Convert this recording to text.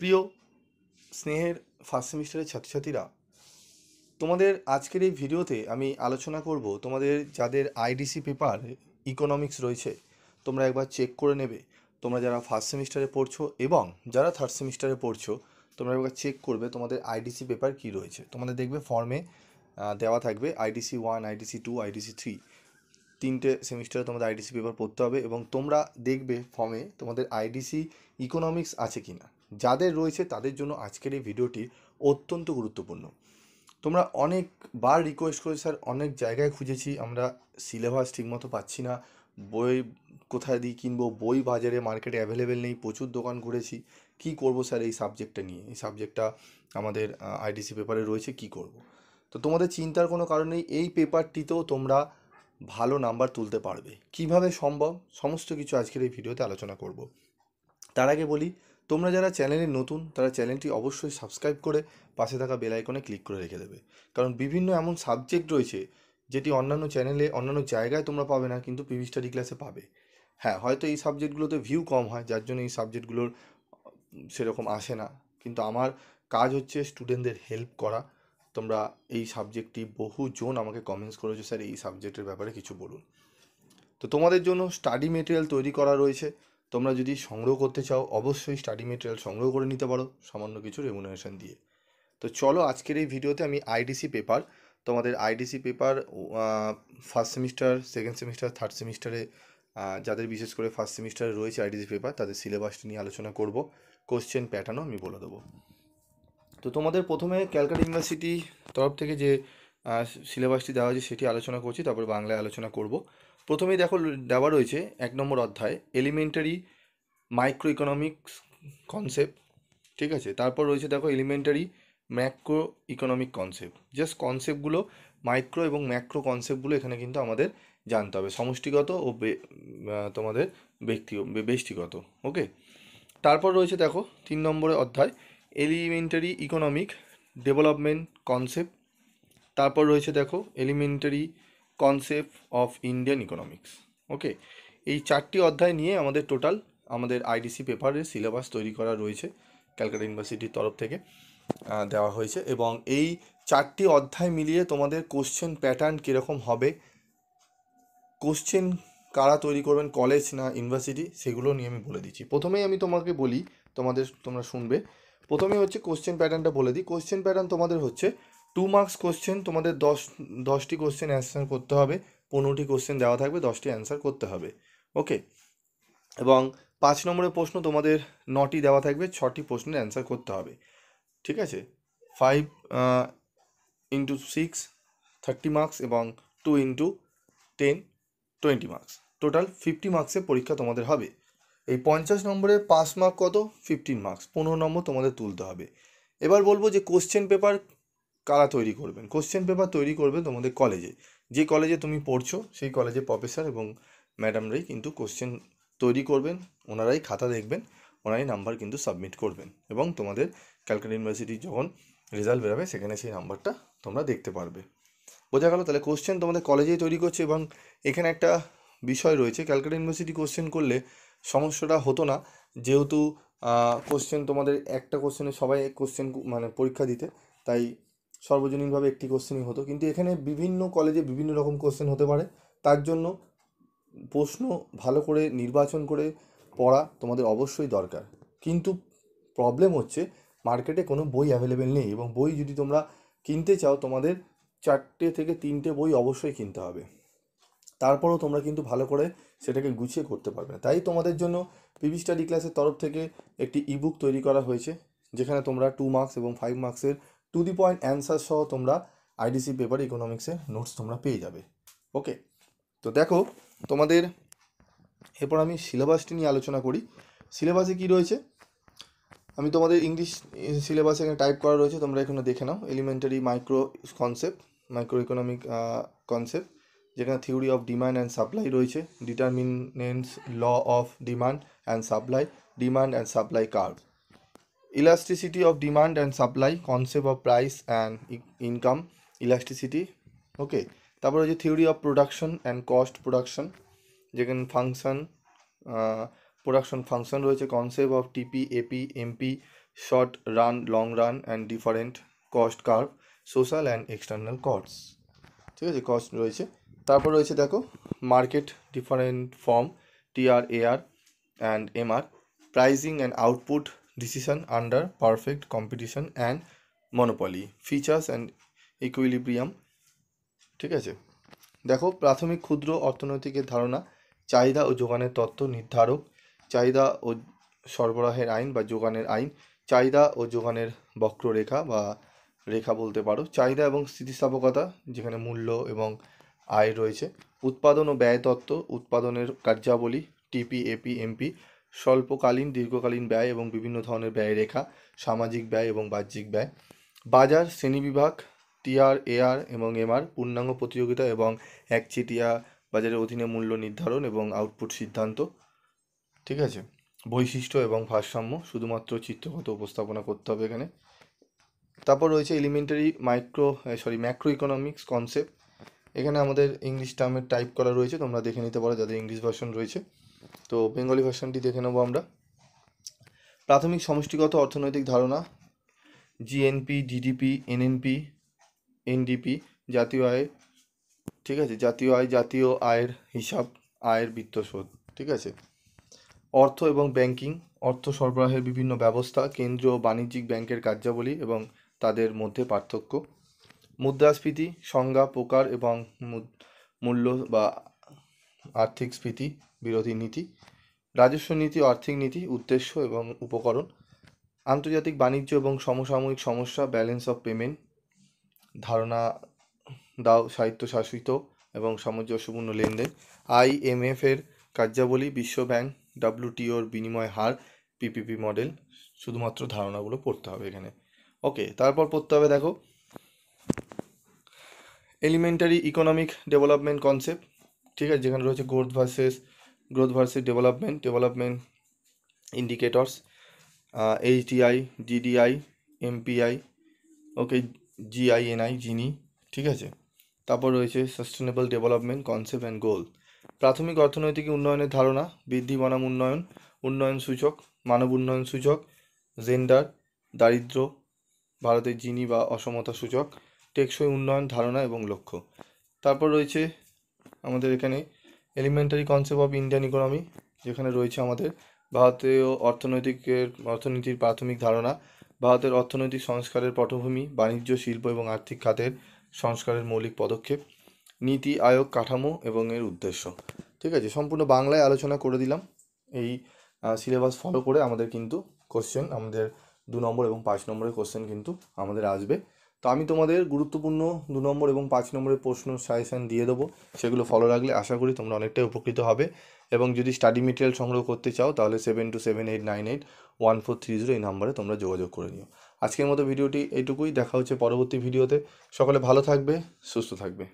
প্রিয় স্নেহের ফার্স্ট সেমিস্টারের ছাত্রছাত্রীরা তোমাদের আজকের এই ভিডিওতে আমি আলোচনা করব তোমাদের যাদের আইডিসি পেপার ইকোনমিক্স রয়েছে তোমরা একবার চেক করে নেবে তোমরা যারা ফার্স্ট সেমিস্টারে পড়ছো এবং যারা থার্ড সেমিস্টারে পড়ছো তোমরা একবার চেক করবে তোমাদের আইডিসি পেপার কি রয়েছে তোমাদের দেখবে ফর্মে দেওয়া থাকবে IDC one IDC two IDC three তিনটে সেমিস্টারে তোমাদের আইডিসি পেপার পড়তে হবে এবং তোমরা দেখবে ফর্মে তোমাদের আইডিসি ইকোনমিক্স আছে কি না যাদের রয়েছে তাদের জন্য আজকের এই ভিডিওটি অত্যন্ত গুরুত্বপূর্ণ তোমরা অনেকবার রিকোয়েস্ট করে স্যার অনেক জায়গায় খুঁজেছি আমরা সিলেবাস ঠিকমতো পাচ্ছি না বই কোথায় দিয়ে কিনবো বই বাজারে মার্কেটে অ্যাভেলেবেল নেই প্রচুর দোকান ঘুরেছি কি করব স্যার এই সাবজেক্টটা নিয়ে এই সাবজেক্টটা আমাদের আইডিসি পেপারে রয়েছে কি করব। তো তোমাদের চিন্তার কোনো কারণ নেই এই পেপারটিতেও তোমরা ভালো নাম্বার তুলতে পারবে কিভাবে সম্ভব সমস্ত কিছু আজকের এই ভিডিওতে আলোচনা করব তার আগে বলি তোমরা যারা চ্যানেলে নতুন তারা চ্যানেলটি অবশ্যই সাবস্ক্রাইব করে পাশে থাকা বেলাইকনে ক্লিক করে রেখে দেবে কারণ বিভিন্ন এমন সাবজেক্ট রয়েছে যেটি অন্যান্য চ্যানেলে অন্যান্য জায়গায় তোমরা পাবে না কিন্তু পিভি স্টাডি ক্লাসে পাবে হ্যাঁ হয়তো এই সাবজেক্টগুলোতে ভিউ কম হয় যার জন্য এই সাবজেক্টগুলোর সেরকম আসে না কিন্তু আমার কাজ হচ্ছে স্টুডেন্টদের হেল্প করা তোমরা এই সাবজেক্টটি বহুজন আমাকে কমেন্টস করেছো স্যার এই সাবজেক্টের ব্যাপারে কিছু বলুন তো তোমাদের জন্য স্টাডি মেটেরিয়াল তৈরি করা রয়েছে তোমরা যদি সংগ্রহ করতে চাও অবশ্যই স্টাডি মেটেরিয়াল সংগ্রহ করে নিতে পারো সামান্য কিছু রেমুনারেশন দিয়ে তো চলো আজকের এই ভিডিওতে আমি আইডিসি পেপার তোমাদের IDC paper first semester second semester third সেমিস্টারে যাদের বিশেষ করে ফার্স্ট সেমিস্টারে রয়েছে আইডিসি পেপার তাদের সিলেবাসটি নিয়ে আলোচনা করব কোশ্চেন প্যাটার্নও আমি বলে দেবো তো তোমাদের প্রথমে ক্যালকাটা ইউনিভার্সিটি তরফ থেকে যে সিলেবাসটি দেওয়া হয়েছে সেটি আলোচনা করছি তারপর বাংলায় আলোচনা করব প্রথমেই দেখো দেওয়া রয়েছে এক নম্বর অধ্যায় এলিমেন্টারি মাইক্রো ইকোনমিক্স কনসেপ্ট ঠিক আছে তারপর রয়েছে দেখো elementary macro economic concept just কনসেপ্টগুলো মাইক্রো এবং ম্যাক্রো কনসেপ্টগুলো এখানে কিন্তু আমাদের জানতে হবে সমষ্টিগত ও তোমাদের ব্যক্তি বেষ্টিগত ওকে তারপর রয়েছে দেখো তিন নম্বরে অধ্যায় এলিমেন্টারি ইকোনমিক ডেভেলপমেন্ট কনসেপ্ট তারপর রয়েছে দেখো elementary concept of Indian economics okay এই চারটি অধ্যায় নিয়ে আমাদের টোটাল আমাদের আইডিসি পেপারের সিলেবাস তৈরি করা রয়েছে ক্যালকাটা ইউনিভার্সিটির তরফ থেকে দেওয়া হয়েছে এবং এই চারটি অধ্যায় মিলিয়ে তোমাদের কোশ্চেন প্যাটার্ন কীরকম হবে কোশ্চেন কারা তৈরি করবেন কলেজ না ইউনিভার্সিটি সেগুলো নিয়ে আমি বলে দিচ্ছি প্রথমেই আমি তোমাকে বলি তোমাদের তোমরা শুনবে প্রথমে হচ্ছে কোশ্চেন প্যাটার্নটা বলে দিই কোশ্চেন প্যাটার্ন তোমাদের হচ্ছে টু মার্কস কোশ্চেন তোমাদের দশ দশটি কোশ্চেন অ্যান্সার করতে হবে পনেরোটি কোশ্চেন দেওয়া থাকবে দশটি অ্যান্সার করতে হবে ওকে এবং পাঁচ নম্বরের প্রশ্ন তোমাদের নটি দেওয়া থাকবে ছটি প্রশ্নের অ্যান্সার করতে হবে ঠিক আছে five into six thirty marks এবং two into ten twenty marks total fifty মার্কসের পরীক্ষা তোমাদের হবে এই পঞ্চাশ নম্বরে পাঁচ মার্ক কত ফিফটিন মার্কস পনেরো নম্বর তোমাদের তুলতে হবে এবার বলবো যে কোশ্চেন পেপার কারা তৈরি করবেন কোশ্চেন পেপার তৈরি করবে তোমাদের কলেজে যে কলেজে তুমি পড়ছো সেই কলেজে প্রফেসর এবং ম্যাডামরাই কিন্তু কোশ্চেন তৈরি করবেন ওনারাই খাতা দেখবেন ওনারাই নাম্বার কিন্তু সাবমিট করবেন এবং তোমাদের ক্যালকাটা ইউনিভার্সিটির যখন রেজাল্ট বেরোবে সেখানে সেই নাম্বারটা তোমরা দেখতে পারবে বোঝা গেল তাহলে কোশ্চেন তোমাদের কলেজেই তৈরি করছে এবং এখানে একটা বিষয় রয়েছে ক্যালকাটা ইউনিভার্সিটি কোশ্চেন করলে সমস্যাটা হতো না যেহেতু কোশ্চেন তোমাদের একটা কোশ্চেনে সবাই কোশ্চেন মানে পরীক্ষা দিতে তাই সর্বজনীনভাবে একটি কোশ্চেনই হতো কিন্তু এখানে বিভিন্ন কলেজে বিভিন্ন রকম কোশ্চেন হতে পারে তার জন্য প্রশ্ন ভালো করে নির্বাচন করে পড়া তোমাদের অবশ্যই দরকার কিন্তু প্রবলেম হচ্ছে মার্কেটে কোনো বই অ্যাভেলেবেল নেই এবং বই যদি তোমরা কিনতে চাও তোমাদের চারটে থেকে তিনটে বই অবশ্যই কিনতে হবে তারপরও তোমরা কিন্তু ভালো করে সেটাকে গুছিয়ে করতে পারবে না তাই তোমাদের জন্য পিভি স্টাডি ক্লাসের তরফ থেকে একটি ইবুক তৈরি করা হয়েছে যেখানে তোমরা টু মার্কস এবং ফাইভ মার্কসের টু দি পয়েন্ট অ্যান্সার সহ তোমরা আইডিসি পেপার ইকোনমিক্সে নোটস তোমরা পেয়ে যাবে ওকে তো দেখো তোমাদের এরপর আমি সিলেবাসটি নিয়ে আলোচনা করি সিলেবাসে কি রয়েছে আমি তোমাদের ইংলিশ সিলেবাসে এখানে টাইপ করা রয়েছে তোমরা এখানে দেখে নাও elementary micro concept micro economic concept যেখানে theory of demand and supply রয়েছে determinants law of demand and supply demand and supply curve elasticity of demand and supply concept of price and income elasticity okay তারপর হচ্ছে theory of production and cost production যেখানে function production function রয়েছে concept of TP AP MP short run long run and different cost curve social and external cost ঠিক আছে cost রয়েছে তারপর রয়েছে দেখো market different form TR AR and MR pricing and output decision under perfect competition and monopoly features and equilibrium ঠিক আছে দেখো প্রাথমিক ক্ষুদ্র অর্থনৈতিকের ধারণা চাহিদা ও যোগানের তত্ত্ব নির্ধারক চাহিদা ও সরবরাহের আইন বা যোগানের আইন চাহিদা ও যোগানের বক্ররেখা বা রেখা বলতে পারো চাহিদা এবং স্থিতিস্থাপকতা যেখানে মূল্য এবং আয় রয়েছে উৎপাদন ও ব্যয় তত্ত্ব উৎপাদনের কার্যাবলী টিপি এপি এমপি স্বল্পকালীন দীর্ঘকালীন ব্যয় এবং বিভিন্ন ধরনের ব্যয় রেখা সামাজিক ব্যয় এবং বাহ্যিক ব্যয় বাজার শ্রেণীবিভাগ টিআর এআর এবং এমআর পূর্ণাঙ্গ প্রতিযোগিতা এবং একচেটিয়া বাজারের অধীনে মূল্য নির্ধারণ এবং আউটপুট সিদ্ধান্ত ঠিক আছে বৈশিষ্ট্য এবং ভারসাম্য শুধুমাত্র চিত্রগত উপস্থাপনা করতে হবে এখানে তারপর রয়েছে elementary micro sorry macro economics concept এখানে আমাদের ইংলিশ টার্মের টাইপ করা রয়েছে তোমরা দেখে নিতে পারো যাদের ইংলিশ ভার্সন রয়েছে তো বেঙ্গলি ভার্সনটি দেখে নেবো আমরা প্রাথমিক সমষ্টিগত অর্থনৈতিক ধারণা জিএনপি ডিডিপি এনএনপি এনডিপি জাতীয় আয় ঠিক আছে জাতীয় আয় জাতীয় আয়ের হিসাব আয়ের বিত্তশোধ ঠিক আছে অর্থ এবং ব্যাংকিং অর্থ সরবরাহের বিভিন্ন ব্যবস্থা কেন্দ্র ও বাণিজ্যিক ব্যাংকের কার্যাবলী এবং তাদের মধ্যে পার্থক্য মুদ্রাস্ফীতি সংজ্ঞা প্রকার এবং মূল্য বা আর্থিক স্ফীতি বিরোধী নীতি রাজস্ব নীতি আর্থিক নীতি উদ্দেশ্য এবং উপকরণ আন্তর্জাতিক বাণিজ্য এবং সমসাময়িক সমস্যা ব্যালেন্স অফ পেমেন্ট ধারণা দাও স্বায়ত্তশাসিত এবং সামঞ্জস্যপূর্ণ লেনদেন এফ এর কার্যাবলী বিশ্বব্যাংক ডাব্লিউটিওর বিনিময় হার পিপিপি মডেল শুধুমাত্র ধারণাগুলো পড়তে হবে এখানে ওকে তারপর পড়তে হবে দেখো এলিমেন্টারি ইকোনমিক ডেভেলপমেন্ট কনসেপ্ট ঠিক আছে যেখানে রয়েছে growth versus growth versus development development indicators uh, HDI DDI MPI okay G I N I Gini ঠিক আছে তারপর রয়েছে sustainable development concept and goal প্রাথমিক অর্থনৈতিক উন্নয়নের ধারণা বৃদ্ধি বনাম উন্নয়ন উন্নয়ন সূচক মানব উন্নয়ন সূচক জেন্ডার দারিদ্র ভারতের জিনি বা অসমতা সূচক টেকসই উন্নয়ন ধারণা এবং লক্ষ্য তারপর রয়েছে আমাদের এখানে elementary concept of Indian economy যেখানে রয়েছে আমাদের ভারতীয় অর্থনৈতিকের অর্থনীতির প্রাথমিক ধারণা ভারতের অর্থনৈতিক সংস্কারের পটভূমি বাণিজ্য শিল্প এবং আর্থিক খাতের সংস্কারের মৌলিক পদক্ষেপ নীতি আয়োগ কাঠামো এবং এর উদ্দেশ্য ঠিক আছে সম্পূর্ণ বাংলায় আলোচনা করে দিলাম এই সিলেবাস ফলো করে আমাদের কিন্তু কোশ্চেন আমাদের দু নম্বর এবং পাঁচ নম্বরের কোশ্চেন কিন্তু আমাদের আসবে তো আমি তোমাদের গুরুত্বপূর্ণ দু নম্বর এবং পাঁচ নম্বরের প্রশ্ন সাজেশান দিয়ে দেবো সেগুলো ফলো রাখলে আশা করি তোমরা অনেকটাই উপকৃত হবে এবং যদি স্টাডি মেটেরিয়াল সংগ্রহ করতে চাও তাহলে seven two seven eight nine eight one four three zero এই নাম্বারে তোমরা যোগাযোগ করে নিও আজকের মতো ভিডিওটি এইটুকুই দেখা হচ্ছে পরবর্তী ভিডিওতে সকলে ভালো থাকবে সুস্থ থাকবে